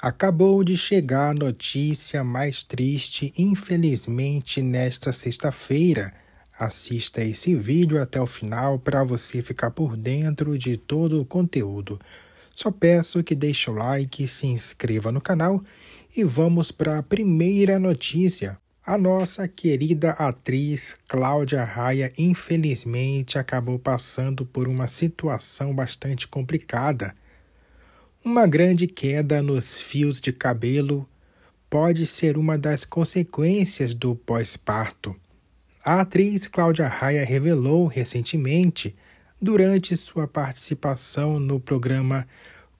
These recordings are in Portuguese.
Acabou de chegar a notícia mais triste, infelizmente, nesta sexta-feira. Assista esse vídeo até o final para você ficar por dentro de todo o conteúdo. Só peço que deixe o like, se inscreva no canal e vamos para a primeira notícia. A nossa querida atriz Cláudia Raia, infelizmente, acabou passando por uma situação bastante complicada uma grande queda nos fios de cabelo pode ser uma das consequências do pós-parto. A atriz Cláudia Raia revelou recentemente, durante sua participação no programa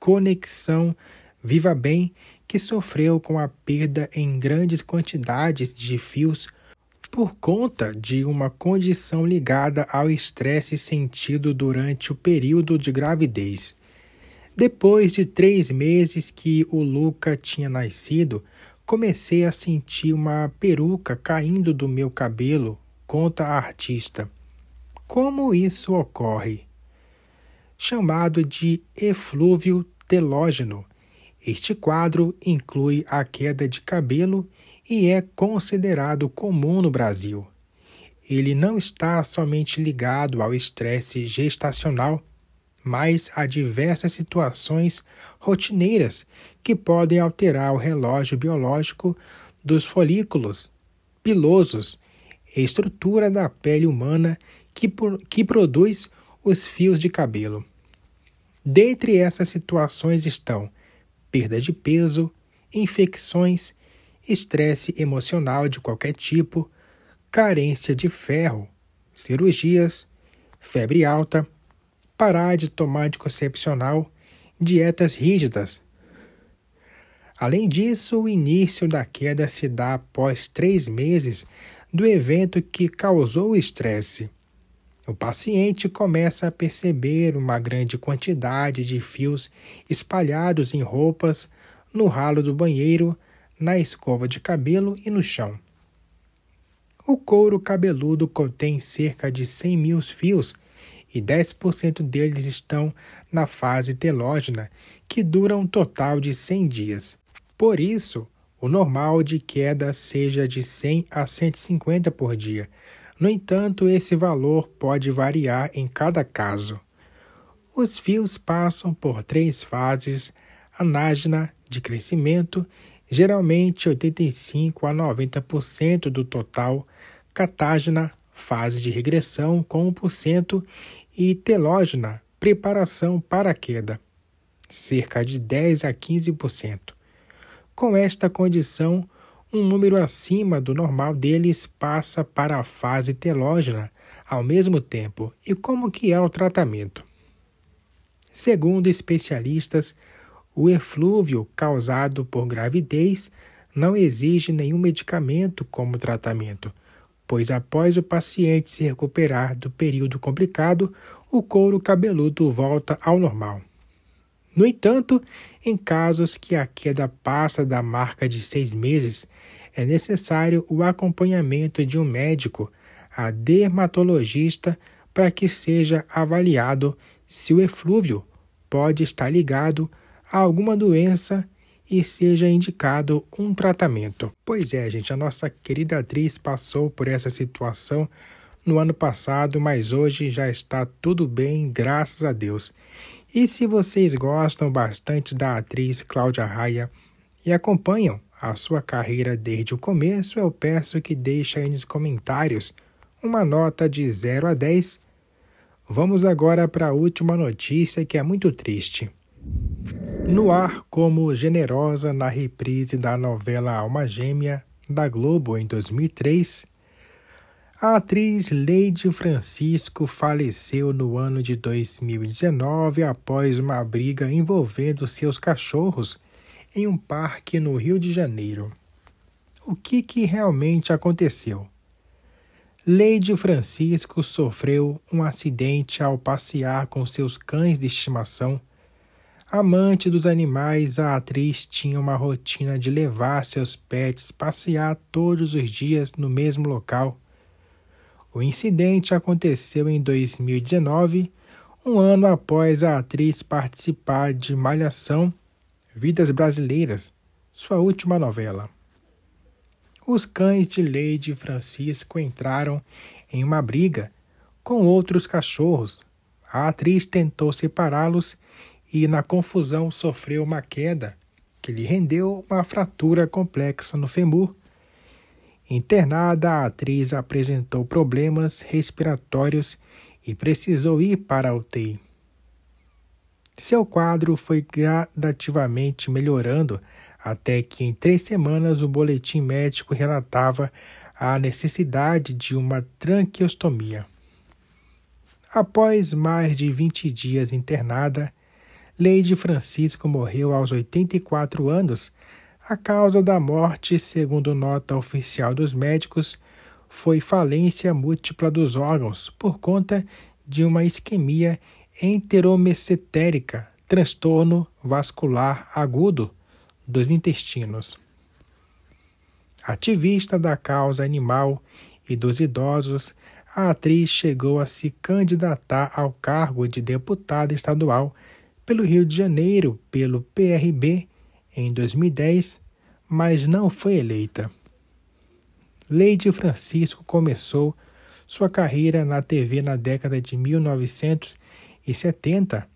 Conexão Viva Bem, que sofreu com a perda em grandes quantidades de fios por conta de uma condição ligada ao estresse sentido durante o período de gravidez. Depois de três meses que o Luca tinha nascido, comecei a sentir uma peruca caindo do meu cabelo, conta a artista. Como isso ocorre? Chamado de eflúvio telógeno, este quadro inclui a queda de cabelo e é considerado comum no Brasil. Ele não está somente ligado ao estresse gestacional, mas há diversas situações rotineiras que podem alterar o relógio biológico dos folículos pilosos, estrutura da pele humana que, que produz os fios de cabelo. Dentre essas situações estão perda de peso, infecções, estresse emocional de qualquer tipo, carência de ferro, cirurgias, febre alta parar de tomar concepcional dietas rígidas. Além disso, o início da queda se dá após três meses do evento que causou o estresse. O paciente começa a perceber uma grande quantidade de fios espalhados em roupas, no ralo do banheiro, na escova de cabelo e no chão. O couro cabeludo contém cerca de 100 mil fios e 10% deles estão na fase telógena, que dura um total de 100 dias. Por isso, o normal de queda seja de 100 a 150 por dia. No entanto, esse valor pode variar em cada caso. Os fios passam por três fases: anágena de crescimento, geralmente 85 a 90% do total, catágena, fase de regressão com 1% e telógena, preparação para a queda, cerca de 10 a 15%. Com esta condição, um número acima do normal deles passa para a fase telógena ao mesmo tempo. E como que é o tratamento? Segundo especialistas, o eflúvio causado por gravidez não exige nenhum medicamento como tratamento pois após o paciente se recuperar do período complicado, o couro cabeludo volta ao normal. No entanto, em casos que a queda passa da marca de seis meses, é necessário o acompanhamento de um médico, a dermatologista, para que seja avaliado se o eflúvio pode estar ligado a alguma doença e seja indicado um tratamento. Pois é, gente, a nossa querida atriz passou por essa situação no ano passado, mas hoje já está tudo bem, graças a Deus. E se vocês gostam bastante da atriz Cláudia Raia e acompanham a sua carreira desde o começo, eu peço que deixem aí nos comentários uma nota de 0 a 10. Vamos agora para a última notícia que é muito triste. No ar como generosa na reprise da novela Alma Gêmea da Globo em 2003, a atriz Leide Francisco faleceu no ano de 2019 após uma briga envolvendo seus cachorros em um parque no Rio de Janeiro. O que, que realmente aconteceu? Leide Francisco sofreu um acidente ao passear com seus cães de estimação Amante dos animais, a atriz tinha uma rotina de levar seus pets passear todos os dias no mesmo local. O incidente aconteceu em 2019, um ano após a atriz participar de Malhação Vidas Brasileiras, sua última novela. Os cães de Lady Francisco entraram em uma briga com outros cachorros. A atriz tentou separá-los e, na confusão, sofreu uma queda que lhe rendeu uma fratura complexa no femur. Internada, a atriz apresentou problemas respiratórios e precisou ir para a UTI. Seu quadro foi gradativamente melhorando até que, em três semanas, o boletim médico relatava a necessidade de uma tranqueostomia. Após mais de 20 dias internada, Lady Francisco morreu aos 84 anos. A causa da morte, segundo nota oficial dos médicos, foi falência múltipla dos órgãos por conta de uma isquemia enteromesotérica, transtorno vascular agudo dos intestinos. Ativista da causa animal e dos idosos, a atriz chegou a se candidatar ao cargo de deputada estadual pelo Rio de Janeiro pelo PRB em 2010, mas não foi eleita. Leide Francisco começou sua carreira na TV na década de 1970.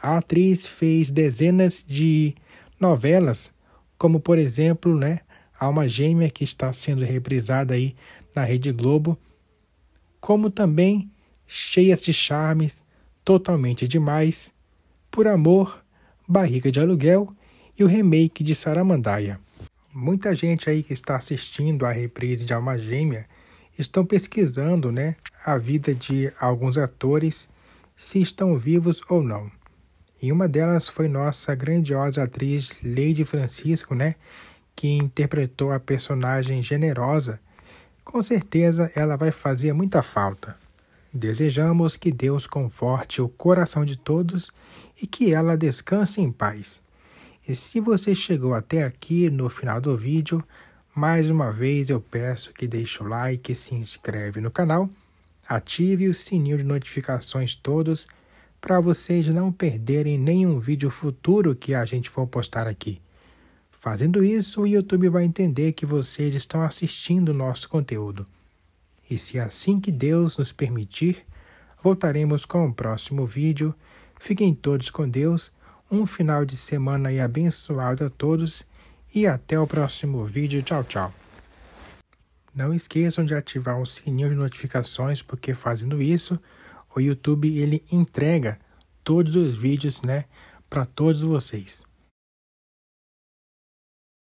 A atriz fez dezenas de novelas, como por exemplo, né, Alma Gêmea, que está sendo reprisada aí na Rede Globo, como também Cheias de Charmes, Totalmente Demais por Amor, Barriga de Aluguel e o remake de Saramandaia. Muita gente aí que está assistindo a reprise de Alma Gêmea estão pesquisando né, a vida de alguns atores, se estão vivos ou não. E uma delas foi nossa grandiosa atriz Lady Francisco, né, que interpretou a personagem generosa. Com certeza ela vai fazer muita falta. Desejamos que Deus conforte o coração de todos e que ela descanse em paz. E se você chegou até aqui no final do vídeo, mais uma vez eu peço que deixe o like, se inscreve no canal, ative o sininho de notificações todos para vocês não perderem nenhum vídeo futuro que a gente for postar aqui. Fazendo isso, o YouTube vai entender que vocês estão assistindo o nosso conteúdo e se assim que Deus nos permitir, voltaremos com o próximo vídeo. Fiquem todos com Deus, um final de semana e abençoado a todos e até o próximo vídeo. Tchau, tchau. Não esqueçam de ativar o sininho de notificações, porque fazendo isso, o YouTube ele entrega todos os vídeos, né, para todos vocês.